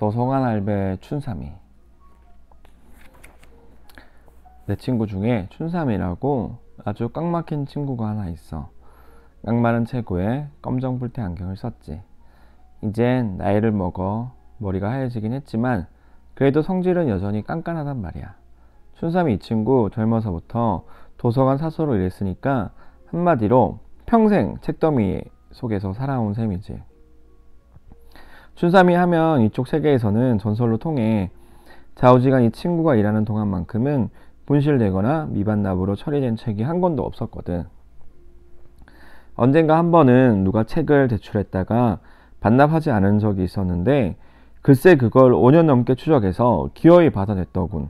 도성한 알배 춘삼이 내 친구 중에 춘삼이라고 아주 깡막힌 친구가 하나 있어 깡마른 체구에 검정불태 안경을 썼지 이젠 나이를 먹어 머리가 하얘지긴 했지만 그래도 성질은 여전히 깐깐하단 말이야 춘삼이 이 친구 젊어서부터 도서관 사서로 일했으니까 한마디로 평생 책더미 속에서 살아온 셈이지 춘삼이 하면 이쪽 세계에서는 전설로 통해 좌우지간 이 친구가 일하는 동안만큼은 분실되거나 미반납으로 처리된 책이 한 권도 없었거든. 언젠가 한 번은 누가 책을 대출했다가 반납하지 않은 적이 있었는데 글쎄 그걸 5년 넘게 추적해서 기어이 받아냈더군.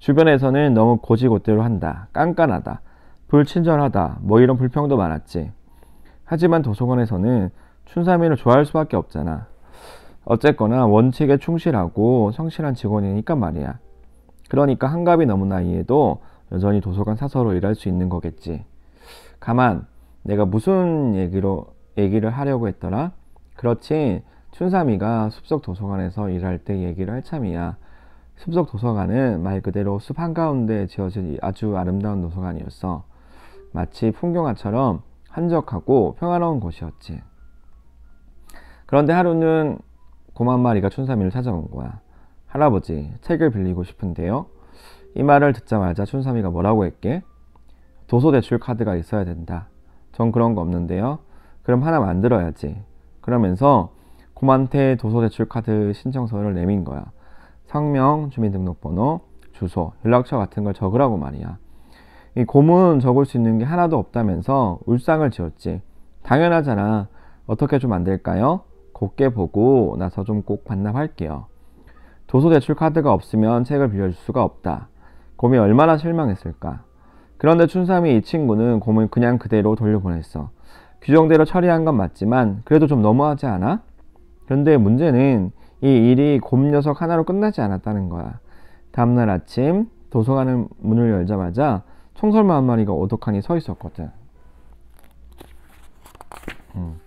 주변에서는 너무 고지고대로 한다, 깐깐하다, 불친절하다, 뭐 이런 불평도 많았지. 하지만 도서관에서는 춘삼이를 좋아할 수밖에 없잖아. 어쨌거나 원칙에 충실하고 성실한 직원이니까 말이야. 그러니까 한갑이 넘은 나이에도 여전히 도서관 사서로 일할 수 있는 거겠지. 가만, 내가 무슨 얘기로, 얘기를 하려고 했더라? 그렇지. 춘삼이가 숲속 도서관에서 일할 때 얘기를 할 참이야. 숲속 도서관은 말 그대로 숲 한가운데 지어진 아주 아름다운 도서관이었어. 마치 풍경화처럼 한적하고 평화로운 곳이었지. 그런데 하루는 곰한 마리가 춘삼이를 찾아온 거야. 할아버지, 책을 빌리고 싶은데요. 이 말을 듣자마자 춘삼이가 뭐라고 했게? 도서대출 카드가 있어야 된다. 전 그런 거 없는데요. 그럼 하나 만들어야지. 그러면서 곰한테 도서대출 카드 신청서를 내민 거야. 성명, 주민등록번호, 주소, 연락처 같은 걸 적으라고 말이야. 이 곰은 적을 수 있는 게 하나도 없다면서 울상을 지었지. 당연하잖아. 어떻게 좀 만들까요? 곱게 보고 나서 좀 꼭 반납할게요. 도서 대출 카드가 없으면 책을 빌려줄 수가 없다. 곰이 얼마나 실망했을까. 그런데 춘삼이 이 친구는 곰을 그냥 그대로 돌려보냈어. 규정대로 처리한 건 맞지만 그래도 좀 너무하지 않아? 그런데 문제는 이 일이 곰 녀석 하나로 끝나지 않았다는 거야. 다음날 아침 도서관의 문을 열자마자 총설마한 마리가 오독하니 서 있었거든. 음.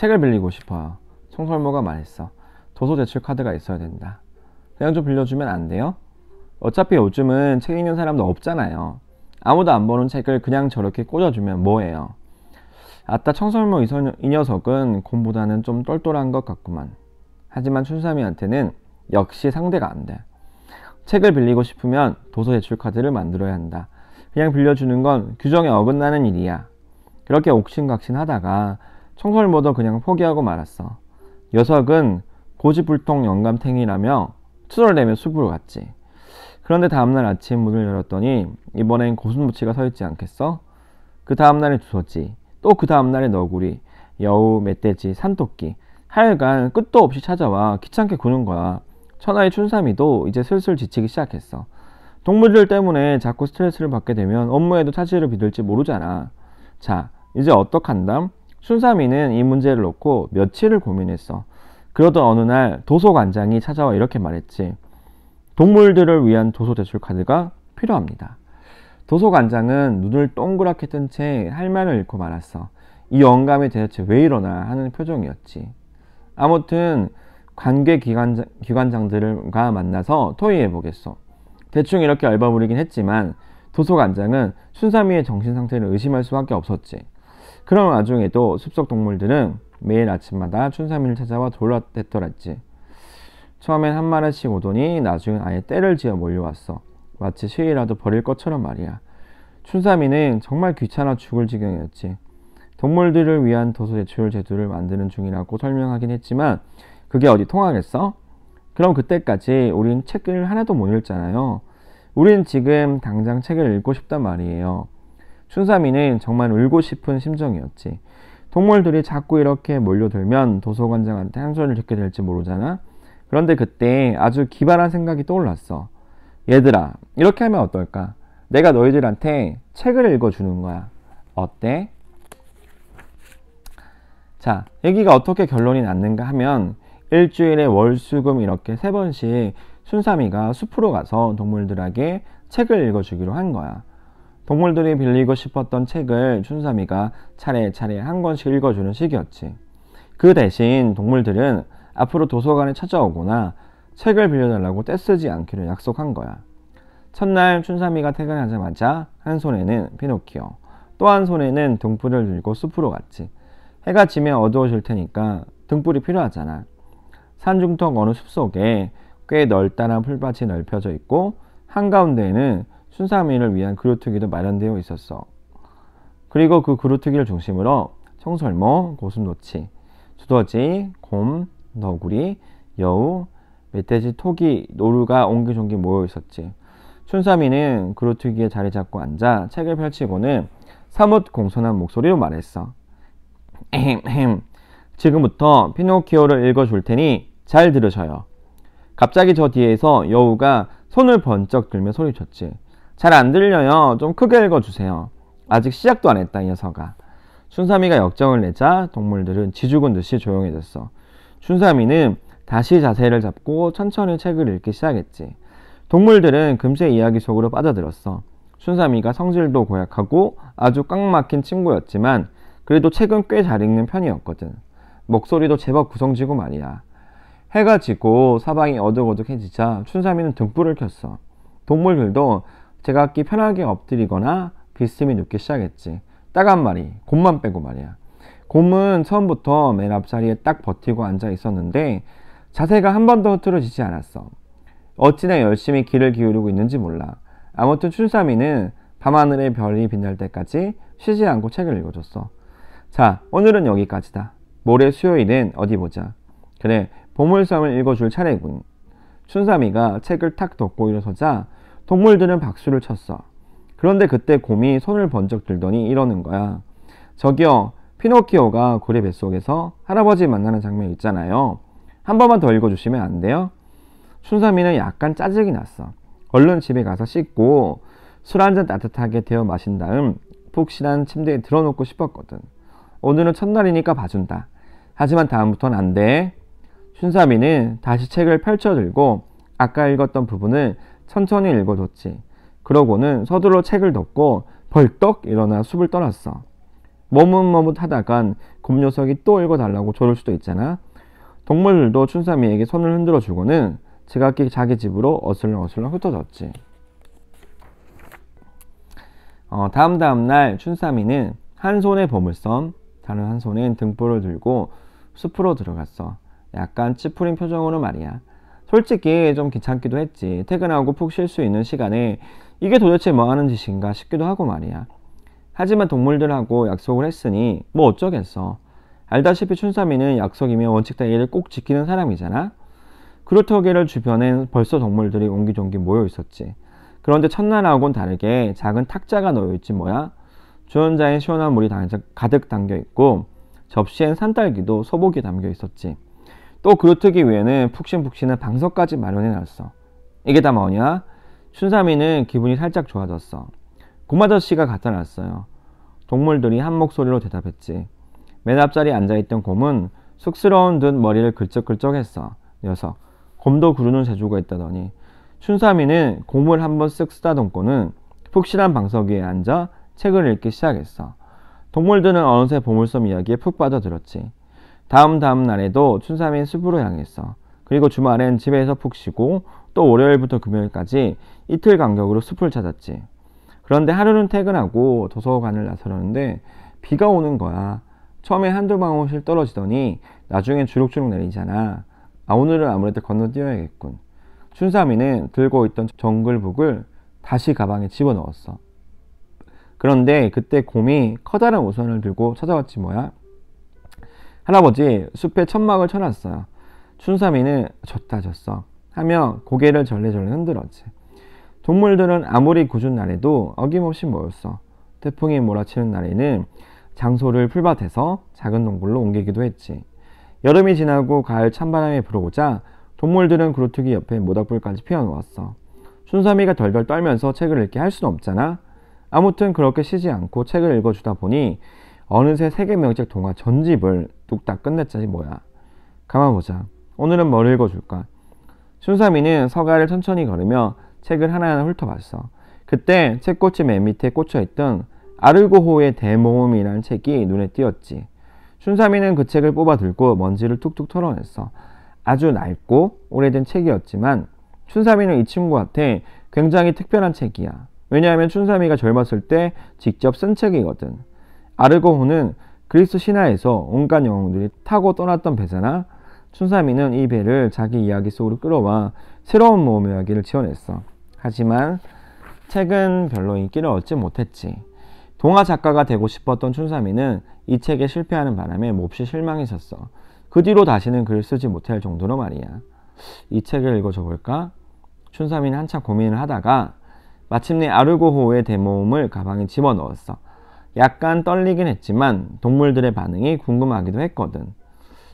책을 빌리고 싶어요. 청설모가 말했어. 도서 제출 카드가 있어야 된다. 그냥 좀 빌려주면 안 돼요? 어차피 요즘은 책 읽는 사람도 없잖아요. 아무도 안 보는 책을 그냥 저렇게 꽂아주면 뭐예요? 아따 청설모 이 녀석은 곰보다는 좀 똘똘한 것 같구만. 하지만 춘삼이한테는 역시 상대가 안 돼. 책을 빌리고 싶으면 도서 제출 카드를 만들어야 한다. 그냥 빌려주는 건 규정에 어긋나는 일이야. 그렇게 옥신각신 하다가 청설모도 그냥 포기하고 말았어. 녀석은 고집불통 영감탱이라며 투덜대며 숲으로 갔지. 그런데 다음날 아침 문을 열었더니 이번엔 고슴도치가 서 있지 않겠어? 그 다음날에 두서지, 또 그 다음날에 너구리, 여우, 멧돼지, 산토끼, 하여간 끝도 없이 찾아와 귀찮게 구는 거야. 천하의 춘삼이도 이제 슬슬 지치기 시작했어. 동물들 때문에 자꾸 스트레스를 받게 되면 업무에도 차질을 빚을지 모르잖아. 자, 이제 어떡한담? 순삼이는 이 문제를 놓고 며칠을 고민했어. 그러던 어느 날 도서관장이 찾아와 이렇게 말했지. 동물들을 위한 도서 대출 카드가 필요합니다. 도서관장은 눈을 동그랗게 뜬 채 할 말을 잃고 말았어. 이 영감이 대체 왜 이러나 하는 표정이었지. 아무튼 관계 기관장, 들과 만나서 토의해 보겠소 대충 이렇게 알바부리긴 했지만 도서관장은 순삼이의 정신 상태를 의심할 수밖에 없었지. 그런 와중에도 숲속 동물들은 매일 아침마다 춘삼이를 찾아와 돌아댔더랬지. 처음엔 한 마리씩 오더니 나중엔 아예 떼를 지어 몰려왔어. 마치 시위라도 버릴 것처럼 말이야. 춘삼이는 정말 귀찮아 죽을 지경이었지. 동물들을 위한 도서 제출 제도를 만드는 중이라고 설명하긴 했지만 그게 어디 통하겠어? 그럼 그때까지 우린 책을 하나도 못 읽잖아요. 우린 지금 당장 책을 읽고 싶단 말이에요. 춘삼이는 정말 울고 싶은 심정이었지. 동물들이 자꾸 이렇게 몰려들면 도서관장한테 한 소리를 듣게 될지 모르잖아. 그런데 그때 아주 기발한 생각이 떠올랐어. 얘들아, 이렇게 하면 어떨까? 내가 너희들한테 책을 읽어주는 거야. 어때? 자, 얘기가 어떻게 결론이 났는가 하면 일주일에 월수금 이렇게 세 번씩 순삼이가 숲으로 가서 동물들에게 책을 읽어주기로 한 거야. 동물들이 빌리고 싶었던 책을 춘삼이가 차례차례 한 권씩 읽어주는 시기였지그 대신 동물들은 앞으로 도서관에 찾아오거나 책을 빌려달라고 떼쓰지 않기로 약속한 거야. 첫날 춘삼이가 퇴근하자마자 한 손에는 피노키오, 또 한 손에는 등불을 들고 숲으로 갔지. 해가 지면 어두워질 테니까 등불이 필요하잖아. 산중턱 어느 숲속에 꽤 넓다란 풀밭이 넓혀져 있고 한가운데에는 순삼민을 위한 그루트기도 마련되어 있었어. 그리고 그 그루트기를 중심으로 청설모, 고슴노치, 주더지 곰, 너구리, 여우, 멧돼지, 토기, 노루가 옹기종기 모여 있었지. 춘삼이는 그루트기에 자리 잡고 앉아 책을 펼치고는 사뭇 공손한 목소리로 말했어. 에헴, 지금부터 피노키오를 읽어줄 테니 잘 들으셔요. 갑자기 저 뒤에서 여우가 손을 번쩍 들며 소리쳤지. 잘안 들려요. 좀 크게 읽어주세요. 아직 시작도 안 했다, 이 녀석아. 춘삼이가 역정을 내자 동물들은 지죽은 듯이 조용해졌어. 춘삼이는 다시 자세를 잡고 천천히 책을 읽기 시작했지. 동물들은 금세 이야기 속으로 빠져들었어. 춘삼이가 성질도 고약하고 아주 깡막힌 친구였지만 그래도 책은 꽤 잘 읽는 편이었거든. 목소리도 제법 구성지고 말이야. 해가 지고 사방이 어둑어둑해지자 춘삼이는 등불을 켰어. 동물들도 제각기 편하게 엎드리거나 비스듬히 눕기 시작했지. 딱 한 마리, 곰만 빼고 말이야. 곰은 처음부터 맨 앞자리에 딱 버티고 앉아 있었는데 자세가 한 번도 흐트러지지 않았어. 어찌나 열심히 귀를 기울이고 있는지 몰라. 아무튼 춘삼이는 밤하늘의 별이 빛날 때까지 쉬지 않고 책을 읽어줬어. 자, 오늘은 여기까지다. 모레 수요일엔 어디 보자. 그래, 보물섬을 읽어줄 차례군. 춘삼이가 책을 탁 덮고 일어서자 동물들은 박수를 쳤어. 그런데 그때 곰이 손을 번쩍 들더니 이러는 거야. 저기요, 피노키오가 고래 뱃속에서 할아버지 만나는 장면 있잖아요. 한 번만 더 읽어주시면 안 돼요? 춘삼이는 약간 짜증이 났어. 얼른 집에 가서 씻고 술 한 잔 따뜻하게 데워 마신 다음 푹신한 침대에 들어놓고 싶었거든. 오늘은 첫날이니까 봐준다. 하지만 다음부턴 안 돼. 춘삼이는 다시 책을 펼쳐들고 아까 읽었던 부분을 천천히 읽어줬지. 그러고는 서둘러 책을 덮고 벌떡 일어나 숲을 떠났어. 머뭇머뭇하다간 곰녀석이 또 읽어달라고 조를 수도 있잖아. 동물들도 춘삼이에게 손을 흔들어주고는 제각기 자기 집으로 어슬렁어슬렁 흩어졌지. 어, 다음 다음날 춘삼이는 한 손에 보물섬, 다른 한 손엔 등불을 들고 숲으로 들어갔어. 약간 찌푸린 표정으로 말이야. 솔직히 좀 귀찮기도 했지. 퇴근하고 푹 쉴 수 있는 시간에 이게 도대체 뭐 하는 짓인가 싶기도 하고 말이야. 하지만 동물들하고 약속을 했으니 뭐 어쩌겠어. 알다시피 춘삼이는 약속이며 원칙 따위를 꼭 지키는 사람이잖아. 그루터기를 주변엔 벌써 동물들이 옹기종기 모여 있었지. 그런데 첫날하고는 다르게 작은 탁자가 놓여 있지 뭐야. 주원자엔 시원한 물이 가득 담겨 있고 접시엔 산딸기도 소복이 담겨 있었지. 또 그루트기 위에는 푹신푹신한 방석까지 마련해 놨어. 이게 다 뭐냐? 춘삼이는 기분이 살짝 좋아졌어. 곰아저씨가 갖다 놨어요. 동물들이 한 목소리로 대답했지. 맨 앞자리에 앉아있던 곰은 쑥스러운 듯 머리를 글적글적했어 녀석, 곰도 구르는 재주가 있다더니 춘삼이는 곰을 한번 쓱 쓰다듬고는 푹신한 방석 위에 앉아 책을 읽기 시작했어. 동물들은 어느새 보물섬 이야기에 푹 빠져들었지. 다음 다음 날에도 춘삼인 숲으로 향했어. 그리고 주말엔 집에서 푹 쉬고 또 월요일부터 금요일까지 이틀 간격으로 숲을 찾았지. 그런데 하루는 퇴근하고 도서관을 나서려는데 비가 오는 거야. 처음에 한두 방울씩 떨어지더니 나중엔 주룩주룩 내리잖아. 아 오늘은 아무래도 건너뛰어야겠군. 춘삼이는 들고 있던 정글북을 다시 가방에 집어넣었어. 그런데 그때 곰이 커다란 우산을 들고 찾아왔지 뭐야. 할아버지 숲에 천막을 쳐놨어요. 춘삼이는 졌다 졌어 하며 고개를 절레절레 흔들었지. 동물들은 아무리 궂은 날에도 어김없이 모였어. 태풍이 몰아치는 날에는 장소를 풀밭에서 작은 농굴로 옮기기도 했지. 여름이 지나고 가을 찬바람이 불어오자 동물들은 그루트기 옆에 모닥불까지 피워놓았어. 춘삼이가 덜덜 떨면서 책을 읽게 할 수는 없잖아. 아무튼 그렇게 쉬지 않고 책을 읽어주다 보니 어느새 세계 명작 동화 전집을 뚝딱 끝냈자니 뭐야. 가만 보자. 오늘은 뭘 읽어줄까? 순삼이는 서가를 천천히 걸으며 책을 하나하나 훑어봤어. 그때 책꽂이맨 밑에 꽂혀있던 아르고호의 대모음이라는 책이 눈에 띄었지. 순삼이는 그 책을 뽑아들고 먼지를 툭툭 털어냈어. 아주 낡고 오래된 책이었지만 춘삼이는 이 친구한테 굉장히 특별한 책이야. 왜냐하면 춘삼이가 젊었을 때 직접 쓴 책이거든. 아르고호는 그리스 신화에서 온갖 영웅들이 타고 떠났던 배잖아. 춘삼이는 이 배를 자기 이야기 속으로 끌어와 새로운 모험 이야기를 지어냈어. 하지만 책은 별로 인기를 얻지 못했지. 동화 작가가 되고 싶었던 춘삼이는 이 책에 실패하는 바람에 몹시 실망했었어. 그 뒤로 다시는 글을 쓰지 못할 정도로 말이야. 이 책을 읽어줘볼까? 춘삼이는 한참 고민을 하다가 마침내 아르고호의 대모음을 가방에 집어넣었어. 약간 떨리긴 했지만 동물들의 반응이 궁금하기도 했거든.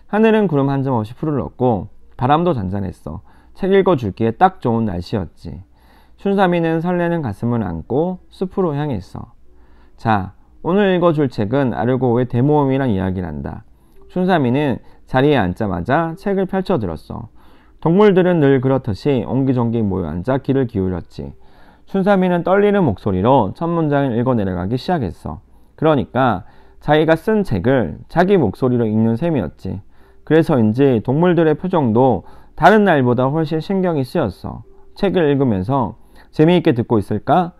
하늘은 구름 한 점 없이 푸르렀고 바람도 잔잔했어. 책 읽어줄기에 딱 좋은 날씨였지. 춘삼이는 설레는 가슴을 안고 숲으로 향했어. 자, 오늘 읽어줄 책은 아르고의 대모험이란 이야기란다. 춘삼이는 자리에 앉자마자 책을 펼쳐들었어. 동물들은 늘 그렇듯이 옹기종기 모여 앉아 귀를 기울였지. 춘삼이는 떨리는 목소리로 첫 문장을 읽어내려가기 시작했어. 그러니까 자기가 쓴 책을 자기 목소리로 읽는 셈이었지. 그래서인지 동물들의 표정도 다른 날보다 훨씬 신경이 쓰였어. 책을 읽으면서 재미있게 듣고 있을까?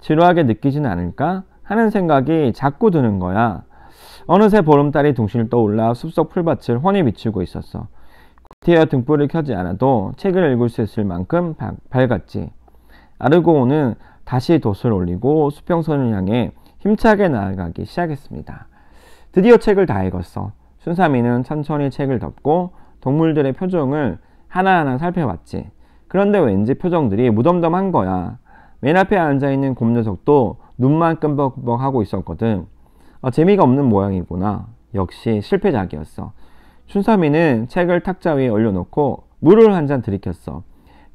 지루하게 느끼진 않을까? 하는 생각이 자꾸 드는 거야. 어느새 보름달이 동 둥실 떠올라 숲속 풀밭을 훤히 비추고 있었어. 티어 등불을 켜지 않아도 책을 읽을 수 있을 만큼 밝았지. 아르고오는 다시 돛을 올리고 수평선을 향해 힘차게 나아가기 시작했습니다. 드디어 책을 다 읽었어. 순삼이는 천천히 책을 덮고 동물들의 표정을 하나하나 살펴봤지. 그런데 왠지 표정들이 무덤덤한 거야. 맨 앞에 앉아있는 곰 녀석도 눈만 끔벅벅하고 있었거든. 어, 재미가 없는 모양이구나. 역시 실패작이었어. 춘삼이는 책을 탁자 위에 올려놓고 물을 한 잔 들이켰어.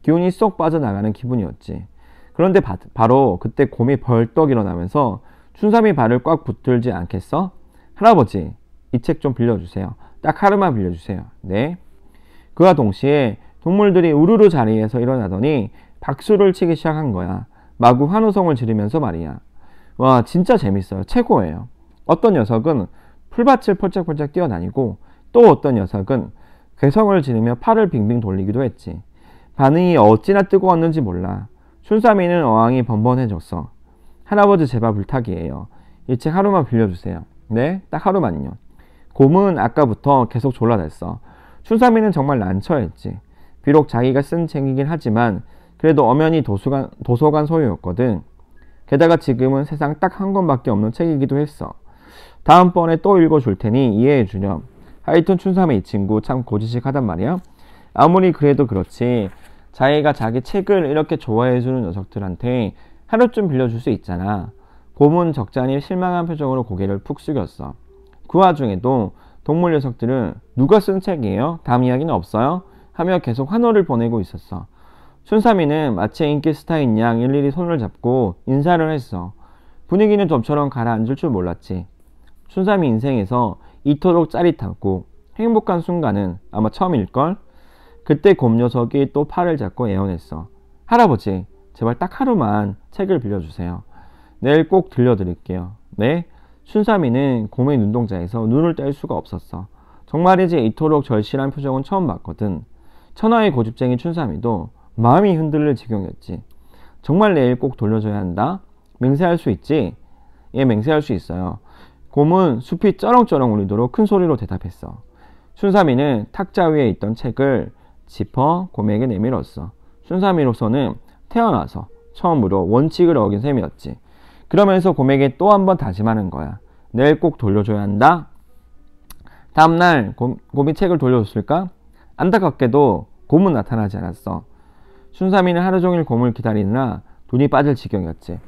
기운이 쏙 빠져나가는 기분이었지. 그런데 바, 로 그때 곰이 벌떡 일어나면서 순삼이 발을 꽉 붙들지 않겠어? 할아버지, 이 책 좀 빌려주세요. 딱 하루만 빌려주세요. 네. 그와 동시에 동물들이 우르르 자리에서 일어나더니 박수를 치기 시작한 거야. 마구 환호성을 지르면서 말이야. 와, 진짜 재밌어요. 최고예요. 어떤 녀석은 풀밭을 폴짝폴짝 뛰어다니고 또 어떤 녀석은 괴성을 지르며 팔을 빙빙 돌리기도 했지. 반응이 어찌나 뜨거웠는지 몰라. 순삼이는 어항이 번번해졌어. 할아버지 제발 불타기예요. 이 책 하루만 빌려주세요. 네, 딱 하루만요. 곰은 아까부터 계속 졸라댔어. 춘삼이는 정말 난처했지. 비록 자기가 쓴 책이긴 하지만 그래도 엄연히 도서관, 도서관 소유였거든. 게다가 지금은 세상 딱 한 권밖에 없는 책이기도 했어. 다음번에 또 읽어줄 테니 이해해 주렴. 하여튼 춘삼의 이 친구 참 고지식하단 말이야. 아무리 그래도 그렇지. 자기가 자기 책을 이렇게 좋아해주는 녀석들한테 하루쯤 빌려줄 수 있잖아. 고문 적잖이 실망한 표정으로 고개를 푹 숙였어. 그 와중에도 동물 녀석들은 누가 쓴 책이에요? 다음 이야기는 없어요? 하며 계속 환호를 보내고 있었어. 순삼이는 마치 인기 스타인 양 일일이 손을 잡고 인사를 했어. 분위기는 좀처럼 가라앉을 줄 몰랐지. 순삼이 인생에서 이토록 짜릿하고 행복한 순간은 아마 처음일걸? 그때 곰 녀석이 또 팔을 잡고 애원했어. 할아버지, 제발 딱 하루만 책을 빌려주세요. 내일 꼭 들려드릴게요. 네. 순삼이는 곰의 눈동자에서 눈을 뗄 수가 없었어. 정말이지 이토록 절실한 표정은 처음 봤거든. 천하의 고집쟁이 춘삼이도 마음이 흔들릴 지경이었지. 정말 내일 꼭 돌려줘야 한다. 맹세할 수 있지? 예, 맹세할 수 있어요. 곰은 숲이 쩌렁쩌렁 울리도록 큰 소리로 대답했어. 순삼이는 탁자 위에 있던 책을 짚어 곰에게 내밀었어. 순삼이로서는 태어나서 처음으로 원칙을 어긴 셈이었지. 그러면서 곰에게 또 한 번 다짐하는 거야. 내일 꼭 돌려줘야 한다. 다음날 곰, 이 책을 돌려줬을까? 안타깝게도 곰은 나타나지 않았어. 순삼이는 하루 종일 곰을 기다리느라 돈이 빠질 지경이었지.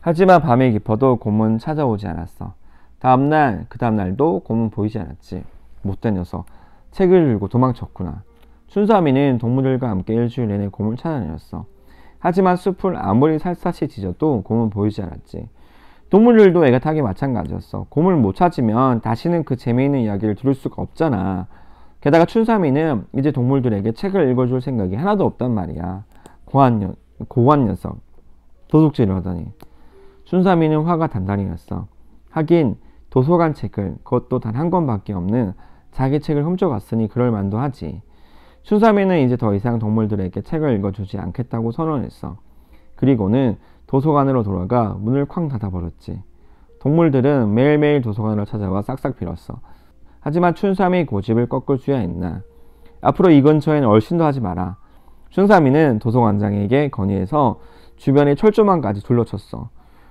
하지만 밤이 깊어도 곰은 찾아오지 않았어. 다음날, 그 다음날도 곰은 보이지 않았지. 못된 녀석. 책을 들고 도망쳤구나. 순삼이는 동물들과 함께 일주일 내내 곰을 찾아내렸어 하지만 숲을 아무리 살사시지어도 곰은 보이지 않았지. 동물들도 애가 타기 마찬가지였어. 곰을 못 찾으면 다시는 그 재미있는 이야기를 들을 수가 없잖아. 게다가 춘삼이는 이제 동물들에게 책을 읽어줄 생각이 하나도 없단 말이야. 고한, 여, 고한 녀석. 도둑질을 하다니. 춘삼이는 화가 단단히 났어. 하긴 도서관 책을 그것도 단 한 권밖에 없는 자기 책을 훔쳐갔으니 그럴 만도 하지. 슈삼이는 이제 더 이상 동물들에게 책을 읽어주지 않겠다고 선언했어. 그리고는 도서관으로 돌아가 문을 쾅 닫아버렸지. 동물들은 매일매일 도서관을 찾아와 싹싹 빌었어. 하지만 춘삼이 고집을 꺾을 수야 했나 앞으로 이 근처엔 얼씬도 하지 마라. 춘삼이는 도서관장에게 건의해서 주변의 철조망까지 둘러쳤어.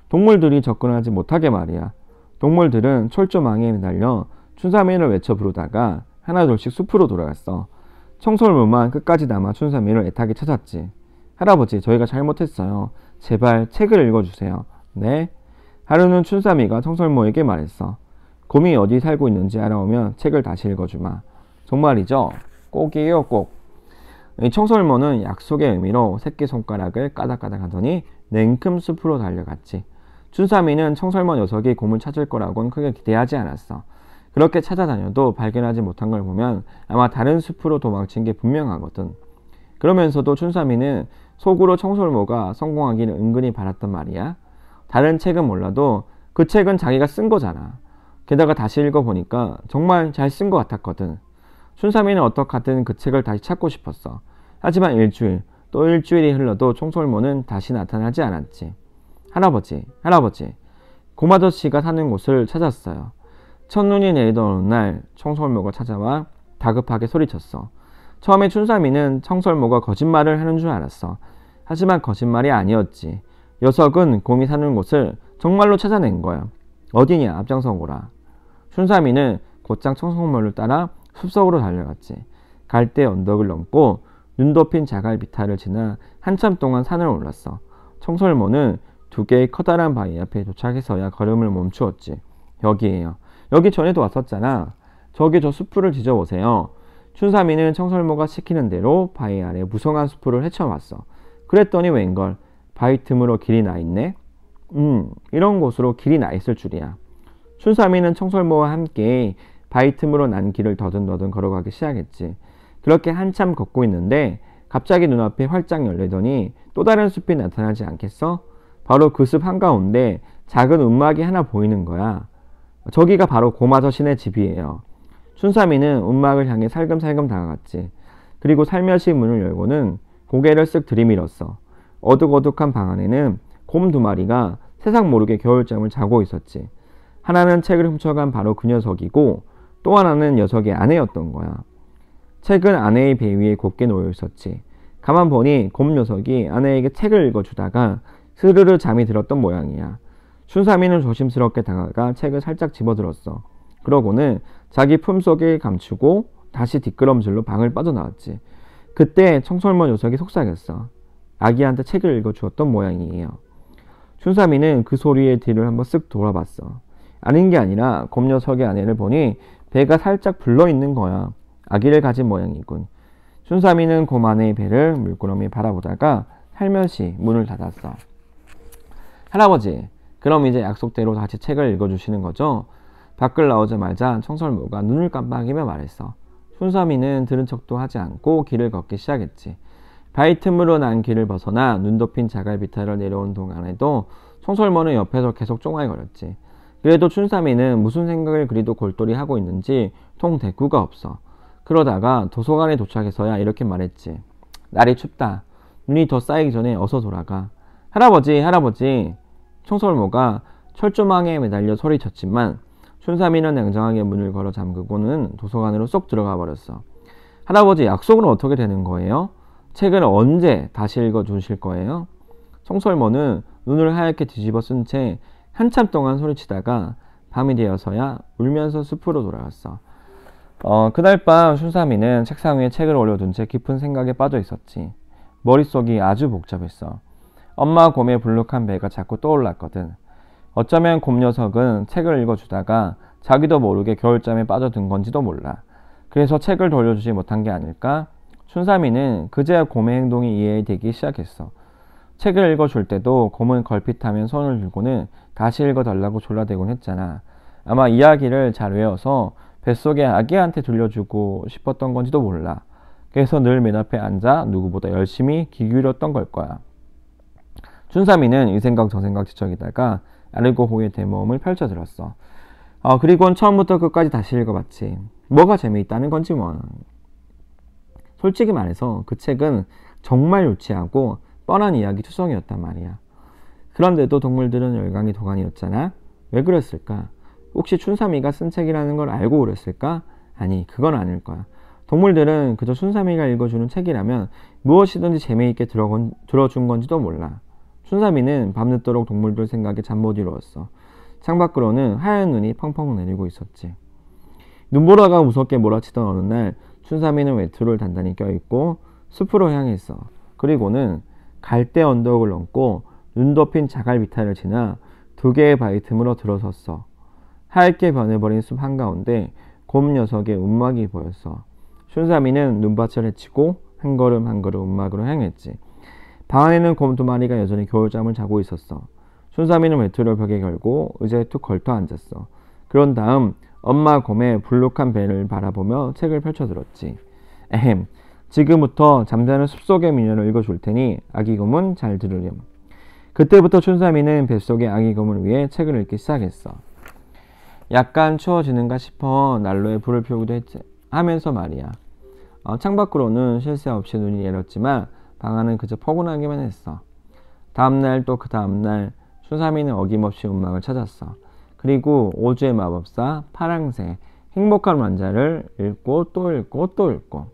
동물들이 접근하지 못하게 말이야. 동물들은 철조망에 매달려 춘삼이를 외쳐 부르다가 하나둘씩 숲으로 돌아갔어. 청솔물만 끝까지 남아 춘삼이를 애타게 찾았지. 할아버지, 저희가 잘못했어요. 제발 책을 읽어주세요. 네. 하루는 춘삼이가 청설모에게 말했어. 곰이 어디 살고 있는지 알아오면 책을 다시 읽어주마. 정말이죠? 꼭이에요, 꼭. 청설모는 약속의 의미로 새끼손가락을 까닥까닥 하더니 냉큼 숲으로 달려갔지. 춘삼이는 청설모 녀석이 곰을 찾을 거라곤 크게 기대하지 않았어. 그렇게 찾아다녀도 발견하지 못한 걸 보면 아마 다른 숲으로 도망친 게 분명하거든. 그러면서도 춘삼이는 속으로 청솔모가 성공하기를 은근히 바랐단 말이야. 다른 책은 몰라도 그 책은 자기가 쓴 거잖아. 게다가 다시 읽어보니까 정말 잘 쓴 것 같았거든. 춘삼이는 어떻게든 그 책을 다시 찾고 싶었어. 하지만 일주일, 또 일주일이 흘러도 청솔모는 다시 나타나지 않았지. 할아버지, 할아버지. 고마저씨가 사는 곳을 찾았어요. 첫눈이 내리던 어느 날 청설모가 찾아와 다급하게 소리쳤어. 처음에 춘삼이는 청설모가 거짓말을 하는 줄 알았어. 하지만 거짓말이 아니었지. 녀석은 곰이 사는 곳을 정말로 찾아낸 거야. 어디냐 앞장서 오라. 춘삼이는 곧장 청설모를 따라 숲속으로 달려갔지. 갈대 언덕을 넘고 눈 덮인 자갈 비탈을 지나 한참 동안 산을 올랐어. 청설모는 두 개의 커다란 바위 앞에 도착해서야 걸음을 멈추었지. 여기에요. 여기 전에도 왔었잖아. 저기 저수풀을 뒤져보세요. 춘삼이는 청설모가 시키는 대로 바위 아래 무성한 수풀을 헤쳐왔어. 그랬더니 웬걸 바위 틈으로 길이 나 있네. 음, 이런 곳으로 길이 나 있을 줄이야. 춘삼이는 청설모와 함께 바위 틈으로 난 길을 더듬더듬 걸어가기 시작했지. 그렇게 한참 걷고 있는데 갑자기 눈앞에 활짝 열리더니 또 다른 숲이 나타나지 않겠어? 바로 그 숲 한가운데 작은 움막이 하나 보이는 거야. 저기가 바로 고마저 신의 집이에요. 춘삼이는 움막을 향해 살금살금 다가갔지. 그리고 살며시 문을 열고는 고개를 쓱 들이밀었어. 어둑어둑한 방 안에는 곰 두 마리가 세상 모르게 겨울잠을 자고 있었지. 하나는 책을 훔쳐간 바로 그 녀석이고 또 하나는 녀석의 아내였던 거야. 책은 아내의 배 위에 곱게 놓여 있었지. 가만 보니 곰 녀석이 아내에게 책을 읽어주다가 스르르 잠이 들었던 모양이야. 춘삼이는 조심스럽게 다가가 책을 살짝 집어들었어. 그러고는 자기 품속에 감추고 다시 뒷걸음질로 방을 빠져나왔지. 그때 청설모 녀석이 속삭였어. 아기한테 책을 읽어주었던 모양이에요. 춘삼이는그 소리에 뒤를 한번 쓱 돌아봤어. 아닌 게 아니라 곰녀석의 아내를 보니 배가 살짝 불러 있는 거야. 아기를 가진 모양이군. 춘삼이는 고만의 배를 물끄러미 바라보다가 살며시 문을 닫았어. 할아버지, 그럼 이제 약속대로 다시 책을 읽어주시는 거죠. 밖을 나오자마자 청설모가 눈을 깜빡이며 말했어. 순삼이는 들은 척도 하지 않고 길을 걷기 시작했지. 바위 틈으로 난 길을 벗어나 눈 덮인 자갈비탈을 내려온 동안에도 청설모는 옆에서 계속 쫑알거렸지. 그래도 춘삼이는 무슨 생각을 그리도 골똘히 하고 있는지 통 대꾸가 없어. 그러다가 도서관에 도착해서야 이렇게 말했지. 날이 춥다. 눈이 더 쌓이기 전에 어서 돌아가. 할아버지, 할아버지. 청설모가 철조망에 매달려 소리쳤지만 춘삼이는 냉정하게 문을 걸어 잠그고는 도서관으로 쏙 들어가 버렸어. 할아버지 약속은 어떻게 되는 거예요? 책을 언제 다시 읽어 주실 거예요? 청설모는 눈을 하얗게 뒤집어 쓴 채 한참 동안 소리치다가 밤이 되어서야 울면서 숲으로 돌아갔어. 어, 그날 밤 순삼이는 책상 위에 책을 올려둔 채 깊은 생각에 빠져 있었지. 머릿속이 아주 복잡했어. 엄마 곰의 불룩한 배가 자꾸 떠올랐거든. 어쩌면 곰 녀석은 책을 읽어주다가 자기도 모르게 겨울잠에 빠져든 건지도 몰라. 그래서 책을 돌려주지 못한 게 아닐까? 춘삼이는 그제야 곰의 행동이 이해되기 시작했어. 책을 읽어줄 때도 곰은 걸핏하면 손을 들고는 다시 읽어달라고 졸라대곤 했잖아. 아마 이야기를 잘 외워서 뱃속에 아기한테 돌려주고 싶었던 건지도 몰라. 그래서 늘 맨 앞에 앉아 누구보다 열심히 귀 기울였던 걸 거야. 춘삼이는 이 생각 저 생각 지척이다가 아르고호의 대모음을 펼쳐들었어. 어, 그리곤 처음부터 끝까지 다시 읽어봤지. 뭐가 재미있다는 건지 뭐. 솔직히 말해서 그 책은 정말 유치하고 뻔한 이야기 투성이었단 말이야. 그런데도 동물들은 열강이 도가니였잖아. 왜 그랬을까? 혹시 춘삼이가 쓴 책이라는 걸 알고 그랬을까? 아니, 그건 아닐 거야. 동물들은 그저 춘삼이가 읽어주는 책이라면 무엇이든지 재미있게 들어준 건지도 몰라. 순삼이는 밤늦도록 동물들 생각에 잠 못 이루었어. 창밖으로는 하얀 눈이 펑펑 내리고 있었지. 눈보라가 무섭게 몰아치던 어느 날 춘삼이는 외투를 단단히 껴입고 숲으로 향했어. 그리고는 갈대 언덕을 넘고 눈 덮인 자갈 비탈을 지나 두 개의 바위 틈으로 들어섰어. 하얗게 변해버린 숲 한가운데 곰 녀석의 움막이 보였어. 춘삼이는 눈밭을 헤치고 한 걸음 한 걸음 움막으로 향했지. 방 안에는 곰 두 마리가 여전히 겨울잠을 자고 있었어. 순삼이는 외투를 벽에 걸고 의자에 툭 걸터 앉았어. 그런 다음 엄마 곰의 불룩한 배를 바라보며 책을 펼쳐들었지. 에헴. 지금부터 잠자는 숲속의 미녀를 읽어줄 테니 아기 곰은 잘 들으렴. 그때부터 춘삼이는 뱃속의 아기 곰을 위해 책을 읽기 시작했어. 약간 추워지는가 싶어 난로에 불을 피우기도 했지. 하면서 말이야. 어, 창밖으로는 쉴새 없이 눈이 내렸지만 방아는 그저 포근하기만 했어. 다음날 또 그 다음날 수삼이는 어김없이 음악을 찾았어. 그리고 오주의 마법사 파랑새 행복한 완자를 읽고 또 읽고 또 읽고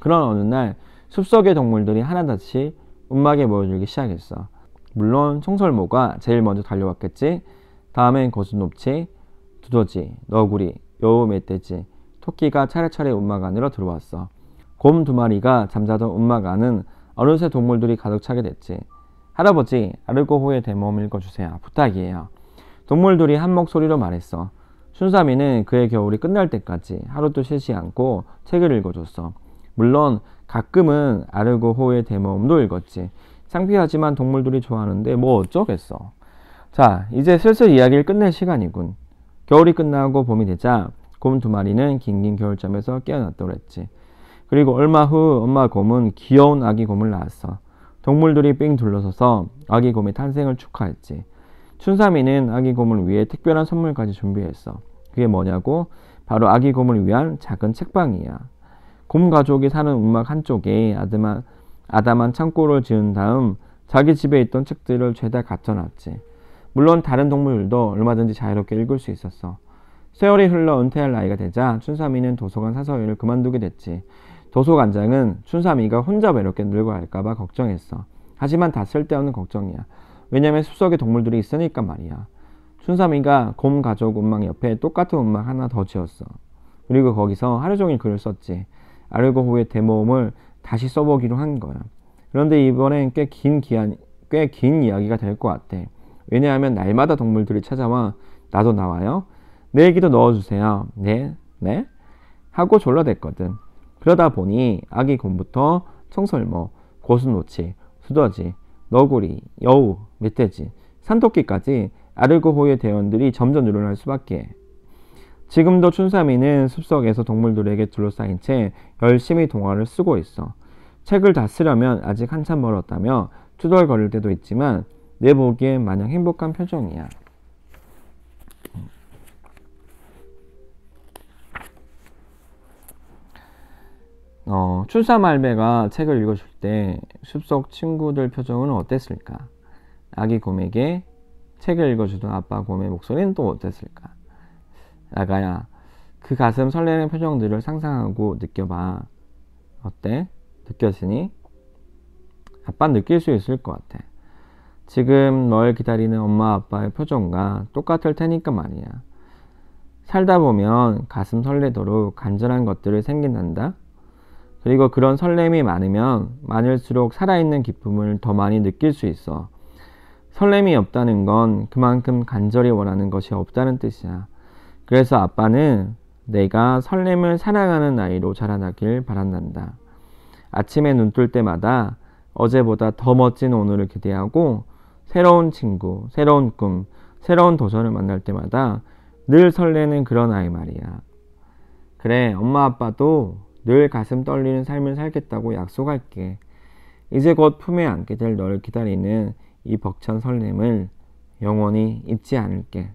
그런 어느 날 숲속의 동물들이 하나같이 음악에 모여들기 시작했어. 물론 청설모가 제일 먼저 달려왔겠지. 다음엔 거수높치, 두더지, 너구리, 여우 멧돼지, 토끼가 차례차례 음악 안으로 들어왔어. 곰 두 마리가 잠자던 음악 안은 어느새 동물들이 가득 차게 됐지. 할아버지, 아르고호의 대모험 읽어주세요. 부탁이에요. 동물들이 한 목소리로 말했어. 순삼이는 그의 겨울이 끝날 때까지 하루도 쉬지 않고 책을 읽어줬어. 물론 가끔은 아르고호의 대모험도 읽었지. 창피하지만 동물들이 좋아하는데 뭐 어쩌겠어. 자, 이제 슬슬 이야기를 끝낼 시간이군. 겨울이 끝나고 봄이 되자 곰 두 마리는 긴긴 겨울잠에서 깨어났더랬지. 그리고 얼마 후 엄마 곰은 귀여운 아기 곰을 낳았어. 동물들이 삥 둘러서서 아기 곰의 탄생을 축하했지. 춘삼이는 아기 곰을 위해 특별한 선물까지 준비했어. 그게 뭐냐고? 바로 아기 곰을 위한 작은 책방이야. 곰 가족이 사는 음악 한쪽에 아드만 아담한 창고를 지은 다음 자기 집에 있던 책들을 죄다 갖다놨지 물론 다른 동물들도 얼마든지 자유롭게 읽을 수 있었어. 세월이 흘러 은퇴할 나이가 되자 춘삼이는 도서관 사서일을 그만두게 됐지. 도소관장은 춘삼이가 혼자 외롭게 늙고 갈까봐 걱정했어. 하지만 다 쓸데없는 걱정이야. 왜냐면 숲속에 동물들이 있으니까 말이야. 춘삼이가 곰 가족 운망 옆에 똑같은 운망 하나 더 지었어. 그리고 거기서 하루 종일 글을 썼지. 아르고호의 대모음을 다시 써보기로 한 거야. 그런데 이번엔 꽤 긴 기한, 꽤 긴 이야기가 될 것 같아. 왜냐하면 날마다 동물들이 찾아와 나도 나와요. 내 얘기도 넣어주세요. 네, 네. 하고 졸라댔거든. 그러다 보니 아기곰부터 청설모, 고수노치수더지 너구리, 여우, 멧돼지, 산토끼까지 아르고호의 대원들이 점점 늘어날 수밖에. 지금도 춘삼이는 숲속에서 동물들에게 둘러싸인 채 열심히 동화를 쓰고 있어. 책을 다 쓰려면 아직 한참 멀었다며 투덜거릴 때도 있지만 내 보기엔 마냥 행복한 표정이야. 어, 출사 말배가 책을 읽어줄 때 숲속 친구들 표정은 어땠을까? 아기 곰에게 책을 읽어주던 아빠 곰의 목소리는 또 어땠을까? 나가야그 가슴 설레는 표정들을 상상하고 느껴봐. 어때? 느껴지니? 아빠 느낄 수 있을 것 같아. 지금 널 기다리는 엄마 아빠의 표정과 똑같을 테니까 말이야. 살다 보면 가슴 설레도록 간절한 것들을 생긴단다. 그리고 그런 설렘이 많으면 많을수록 살아있는 기쁨을 더 많이 느낄 수 있어. 설렘이 없다는 건 그만큼 간절히 원하는 것이 없다는 뜻이야. 그래서 아빠는 내가 설렘을 사랑하는 아이로 자라나길 바란단다. 아침에 눈 뜰 때마다 어제보다 더 멋진 오늘을 기대하고 새로운 친구, 새로운 꿈, 새로운 도전을 만날 때마다 늘 설레는 그런 아이 말이야. 그래, 엄마 아빠도 늘 가슴 떨리는 삶을 살겠다고 약속할게. 이제 곧 품에 안게 될 너를 기다리는 이 벅찬 설렘을 영원히 잊지 않을게.